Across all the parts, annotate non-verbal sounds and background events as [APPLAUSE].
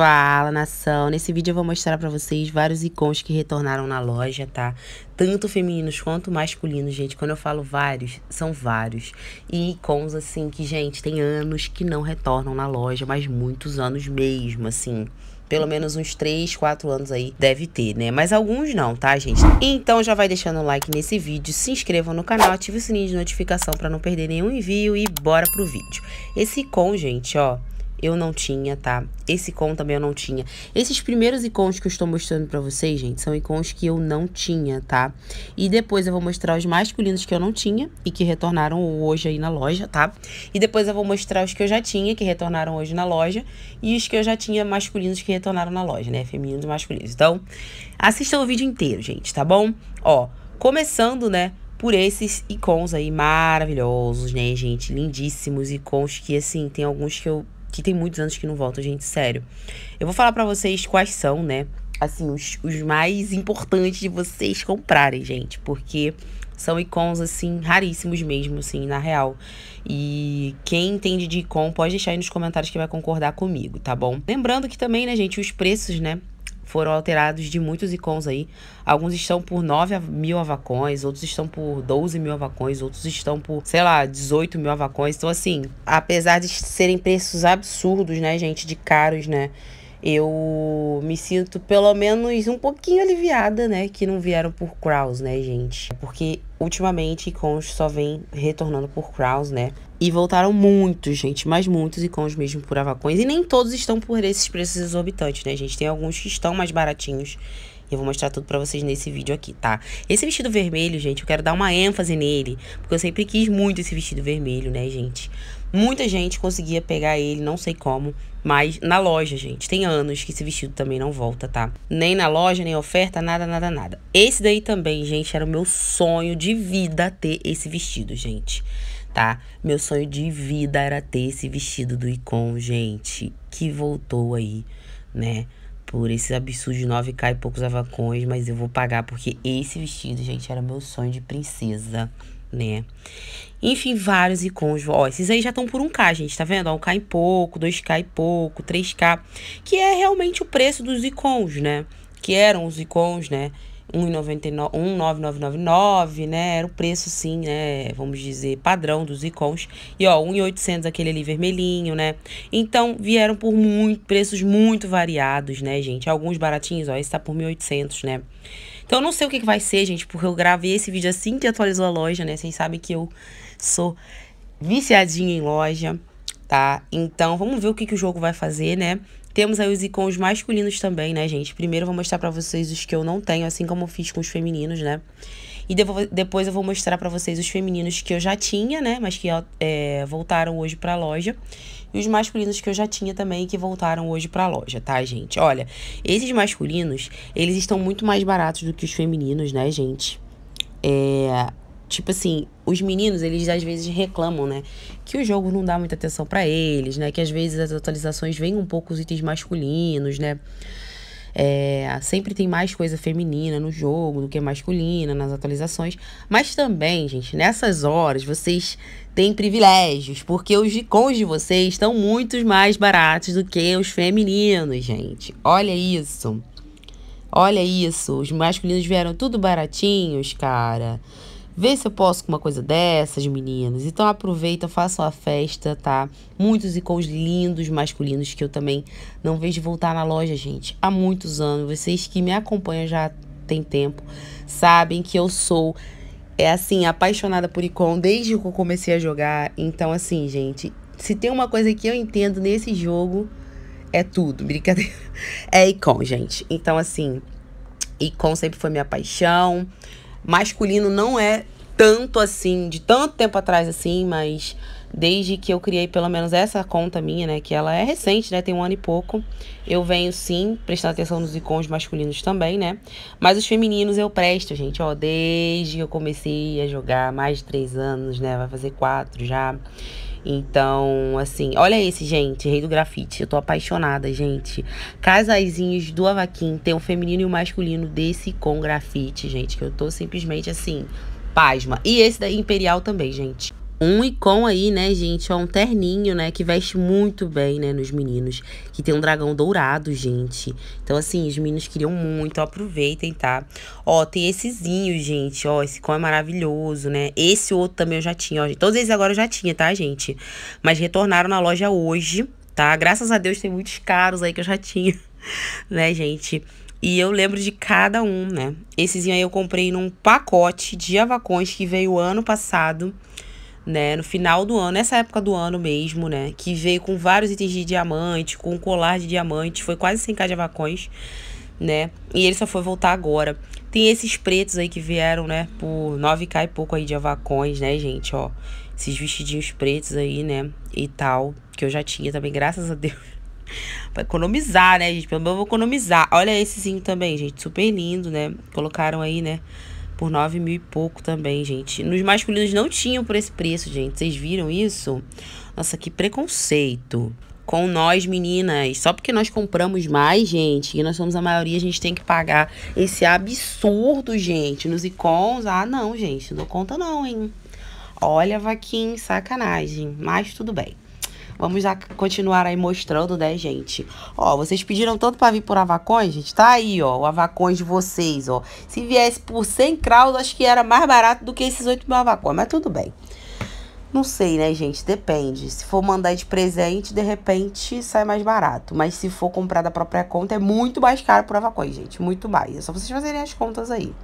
Fala nação! Nesse vídeo eu vou mostrar para vocês vários icons que retornaram na loja, tá? Tanto femininos quanto masculinos, gente. Quando eu falo vários, são vários. E icons, assim, que, gente, tem anos que não retornam na loja, mas muitos anos mesmo, assim pelo menos uns 3, 4 anos aí deve ter, né? Mas alguns não, tá, gente? Então já vai deixando o like nesse vídeo, se inscrevam no canal, ative o sininho de notificação para não perder nenhum envio e bora pro vídeo. Esse com, gente, ó, eu não tinha, tá? Esse Icon também eu não tinha. Esses primeiros Icons que eu estou mostrando pra vocês, gente, são Icons que eu não tinha, tá? E depois eu vou mostrar os masculinos que eu não tinha e que retornaram hoje aí na loja, tá? E depois eu vou mostrar os que eu já tinha, que retornaram hoje na loja, e os que eu já tinha masculinos que retornaram na loja, né? Femininos e masculinos. Então, assistam o vídeo inteiro, gente, tá bom? Ó, começando, né? por esses icons aí maravilhosos, né, gente? Lindíssimos icons que, assim, tem alguns que eu que tem muitos anos que não volta gente, sério. Eu vou falar para vocês quais são, né? Assim, os, os mais importantes de vocês comprarem, gente, porque são icons, assim, raríssimos mesmo, assim, na real. E quem entende de icon pode deixar aí nos comentários que vai concordar comigo, tá bom? Lembrando que também, né, gente, os preços, né, foram alterados de muitos icons aí. Alguns estão por 9 mil avacões, outros estão por 12 mil avacões, outros estão por, sei lá, 18 mil avacões. Então, assim, apesar de serem preços absurdos, né, gente, de caros, né? eu me sinto pelo menos um pouquinho aliviada, né, que não vieram por Kraus, né, gente? Porque ultimamente icons só vem retornando por Kraus, né? E voltaram muitos, gente, mas muitos icons mesmo por Avacões. E nem todos estão por esses preços exorbitantes, né, gente? Tem alguns que estão mais baratinhos. Eu vou mostrar tudo pra vocês nesse vídeo aqui, tá? Esse vestido vermelho, gente, eu quero dar uma ênfase nele. Porque eu sempre quis muito esse vestido vermelho, né, gente? Muita gente conseguia pegar ele, não sei como, mas na loja, gente. Tem anos que esse vestido também não volta, tá? Nem na loja, nem oferta, nada, nada, nada. Esse daí também, gente, era o meu sonho de vida ter esse vestido, gente. Tá? Meu sonho de vida era ter esse vestido do Icon, gente, que voltou aí, né? por esse absurdo de 9K e poucos avacões, mas eu vou pagar porque esse vestido, gente, era meu sonho de princesa né? Enfim, vários icons. Ó, esses aí já estão por 1K, gente, tá vendo? 1K e pouco, 2K e pouco, 3K, que é realmente o preço dos icons, né? Que eram os icons, né? 1,9999, né? Era o preço, sim, né? Vamos dizer, padrão dos icons. E, ó, 1,800 aquele ali vermelhinho, né? Então, vieram por muito, preços muito variados, né, gente? Alguns baratinhos, ó, esse tá por 1,800, né? Então eu não sei o que, que vai ser, gente, porque eu gravei esse vídeo assim que atualizou a loja, né? Vocês sabem que eu sou viciadinha em loja, tá? Então vamos ver o que, que o jogo vai fazer, né? Temos aí os icons masculinos também, né, gente? Primeiro eu vou mostrar pra vocês os que eu não tenho, assim como eu fiz com os femininos, né? E depois eu vou mostrar para vocês os femininos que eu já tinha, né? Mas que é, voltaram hoje para a loja. E os masculinos que eu já tinha também, que voltaram hoje para a loja, tá, gente? Olha, esses masculinos, eles estão muito mais baratos do que os femininos, né, gente? É, tipo assim, os meninos, eles às vezes reclamam, né? Que o jogo não dá muita atenção para eles, né? Que às vezes as atualizações vêm um pouco os itens masculinos, né? É, sempre tem mais coisa feminina no jogo do que masculina nas atualizações. Mas também, gente, nessas horas vocês têm privilégios, porque os gicons de vocês estão muito mais baratos do que os femininos, gente. Olha isso. Olha isso. Os masculinos vieram tudo baratinhos, cara. Vê se eu posso com uma coisa dessas, meninas. Então aproveita, façam a festa, tá? Muitos icons lindos masculinos que eu também não vejo voltar na loja, gente. Há muitos anos. Vocês que me acompanham já tem tempo sabem que eu sou é assim, apaixonada por Icon desde que eu comecei a jogar. Então, assim, gente, se tem uma coisa que eu entendo nesse jogo, é tudo. [LAUGHS] Brincadeira. É Icon, gente. Então, assim, Icon sempre foi minha paixão masculino não é tanto assim, de tanto tempo atrás assim, mas desde que eu criei pelo menos essa conta minha, né, que ela é recente, né, tem um ano e pouco, eu venho sim prestando atenção nos icons masculinos também, né, mas os femininos eu presto, gente, ó, desde que eu comecei a jogar, mais de três anos, né, vai fazer quatro já, então, assim, olha esse, gente, Rei do Grafite. Eu tô apaixonada, gente. Casaizinhos do Avaquim tem o um feminino e o um masculino desse com grafite, gente, que eu tô simplesmente assim, pasma. E esse da Imperial também, gente um Icon aí, né, gente? Ó, um terninho, né? Que veste muito bem, né, nos meninos. Que tem um dragão dourado, gente. Então, assim, os meninos queriam muito. aproveitem, tá? Ó, tem essezinho, gente. Ó, esse Icon é maravilhoso, né? Esse outro também eu já tinha, ó. Todos esses agora eu já tinha, tá, gente? Mas retornaram na loja hoje, tá? Graças a Deus tem muitos caros aí que eu já tinha, [LAUGHS] né, gente? E eu lembro de cada um, né? Essezinho aí eu comprei num pacote de avacões que veio ano passado né? No final do ano, nessa época do ano mesmo, né? Que veio com vários itens de diamante, com um colar de diamante, foi quase 100k de avacões, né? E ele só foi voltar agora. Tem esses pretos aí que vieram, né? Por 9k e pouco aí de avacões, né, gente? Ó, esses vestidinhos pretos aí, né? E tal, que eu já tinha também, graças a Deus. [LAUGHS] pra economizar, né, gente? Pelo menos eu vou economizar. Olha essezinho também, gente. Super lindo, né? Colocaram aí, né? por 9 mil e pouco também, gente. Nos masculinos não tinham por esse preço, gente. Vocês viram isso? Nossa, que preconceito. Com nós, meninas. Só porque nós compramos mais, gente, e nós somos a maioria, a gente tem que pagar esse absurdo, gente. Nos icons, ah, não, gente, não dou conta não, hein. Olha, vaquinha, sacanagem. Mas tudo bem. Vamos a, continuar aí mostrando, né, gente? Ó, vocês pediram tanto pra vir por Avacões, gente. Tá aí, ó, o Avacões de vocês, ó. Se viesse por 100 kraus, acho que era mais barato do que esses 8 mil Avacões, mas tudo bem. Não sei, né, gente? Depende. Se for mandar de presente, de repente sai mais barato. Mas se for comprar da própria conta, é muito mais caro por Avacões, gente. Muito mais. É só vocês fazerem as contas aí,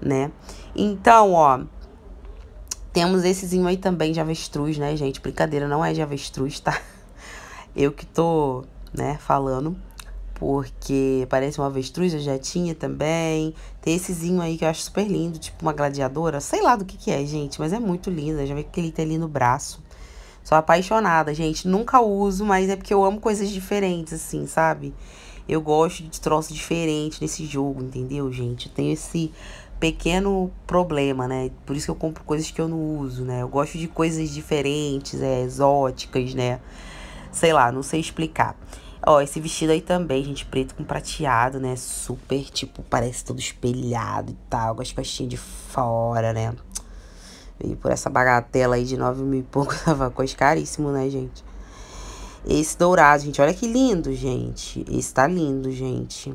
né? Então, ó, temos essezinho aí também de avestruz, né, gente? Brincadeira, não é de avestruz, tá? [LAUGHS] Eu que tô, né, falando. Porque parece uma avestruz, eu já tinha também. Tem essezinho aí que eu acho super lindo, tipo uma gladiadora. Sei lá do que que é, gente, mas é muito linda. Já vi que ele tem ali no braço. Sou apaixonada, gente. Nunca uso, mas é porque eu amo coisas diferentes, assim, sabe? Eu gosto de troço diferente nesse jogo, entendeu, gente? Eu tenho esse pequeno problema, né? Por isso que eu compro coisas que eu não uso, né? Eu gosto de coisas diferentes, é, exóticas, né? Sei lá, não sei explicar. Ó, esse vestido aí também, gente, preto com prateado, né? Super, tipo, parece todo espelhado e tal, com as costinhas de fora, né? E por essa bagatela aí de nove mil e pouco, [LAUGHS] tava coisa caríssimo, né, gente? Esse dourado, gente, olha que lindo, gente. Esse tá lindo, gente.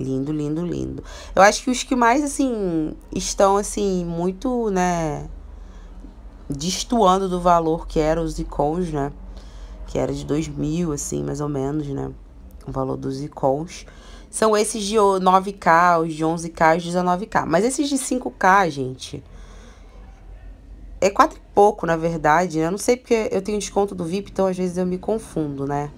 Lindo, lindo, lindo. Eu acho que os que mais, assim, estão, assim, muito, né, destoando do valor que eram os icons, né? Que era de 2000, assim, mais ou menos, né? O valor dos icons. São esses de 9K, os de 11K, os de 19K. Mas esses de 5K, gente, é quatro e pouco, na verdade, né? Eu não sei porque eu tenho desconto do VIP, então às vezes eu me confundo, né?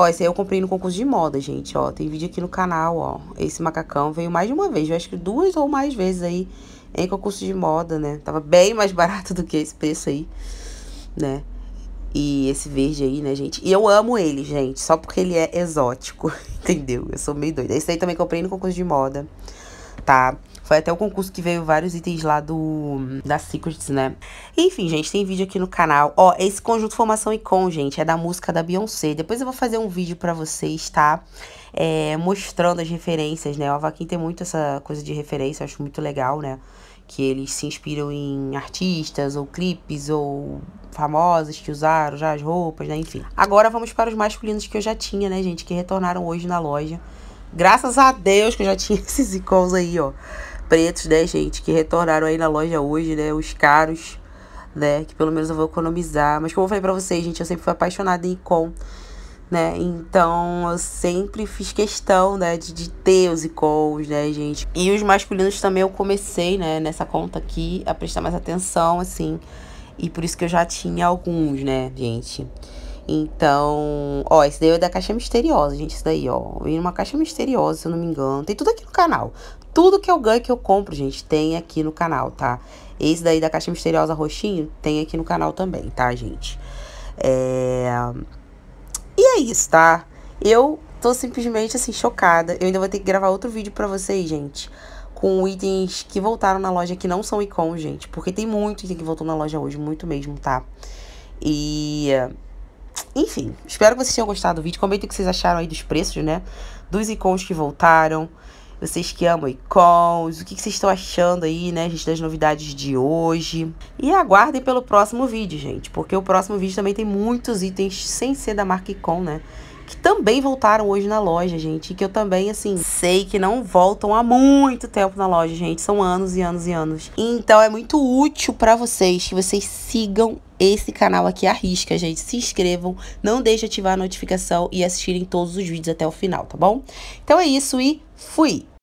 Ó, esse aí eu comprei no concurso de moda, gente, ó. Tem vídeo aqui no canal, ó. Esse macacão veio mais de uma vez, eu acho que duas ou mais vezes aí em concurso de moda, né? Tava bem mais [LAUGHS] barato do que esse preço aí, né? E esse verde aí, né, gente? E eu amo ele, gente, só porque ele é exótico, [LAUGHS] entendeu? Eu sou meio doida. Esse aí também comprei no concurso de moda, tá? Foi até o concurso que veio vários itens lá do da Secrets, né? Enfim, gente, tem vídeo aqui no canal. Ó, esse conjunto Formação e Com, gente, é da música da Beyoncé. Depois eu vou fazer um vídeo pra vocês, tá? É, mostrando as referências, né? O Avaquim tem muito essa coisa de referência, eu acho muito legal, né? Que eles se inspiram em artistas, ou clipes, ou famosos que usaram já as roupas, né? Enfim. Agora vamos para os masculinos que eu já tinha, né, gente? Que retornaram hoje na loja. Graças a Deus que eu já tinha [LAUGHS] esses icons aí, ó pretos, né, gente, que retornaram aí na loja hoje, né, os caros, né, que pelo menos eu vou economizar. Mas como eu falei pra vocês, gente, eu sempre fui apaixonada em Icon, né, então eu sempre fiz questão, né, de, de ter os Icons, né, gente. E os masculinos também eu comecei, né, nessa conta aqui, a prestar mais atenção, assim, e por isso que eu já tinha alguns, né, gente. Então, ó, esse daí é da caixa misteriosa, gente, isso daí, ó. Vem numa caixa misteriosa, se eu não me engano. Tem tudo aqui no canal. Tudo que eu ganho que eu compro, gente, tem aqui no canal, tá? Esse daí da caixa misteriosa roxinho tem aqui no canal também, tá, gente? É... E é isso, tá? Eu tô simplesmente, assim, chocada. Eu ainda vou ter que gravar outro vídeo pra vocês, gente. Com itens que voltaram na loja que não são Icon, gente. Porque tem muito item que voltou na loja hoje, muito mesmo, tá? E... Enfim, espero que vocês tenham gostado do vídeo. Comentem o que vocês acharam aí dos preços, né? Dos Icons que voltaram vocês que amam icons, o que, vocês estão achando aí, né, gente, das novidades de hoje. E aguardem pelo próximo vídeo, gente, porque o próximo vídeo também tem muitos itens sem ser da marca Icon, né? Que também voltaram hoje na loja, gente. E que eu também, assim, sei que não voltam há muito tempo na loja, gente. São anos e anos e anos. Então é muito útil para vocês que vocês sigam esse canal aqui risca, gente. Se inscrevam, não deixe de ativar a notificação e assistirem todos os vídeos até o final, tá bom? Então é isso e fui!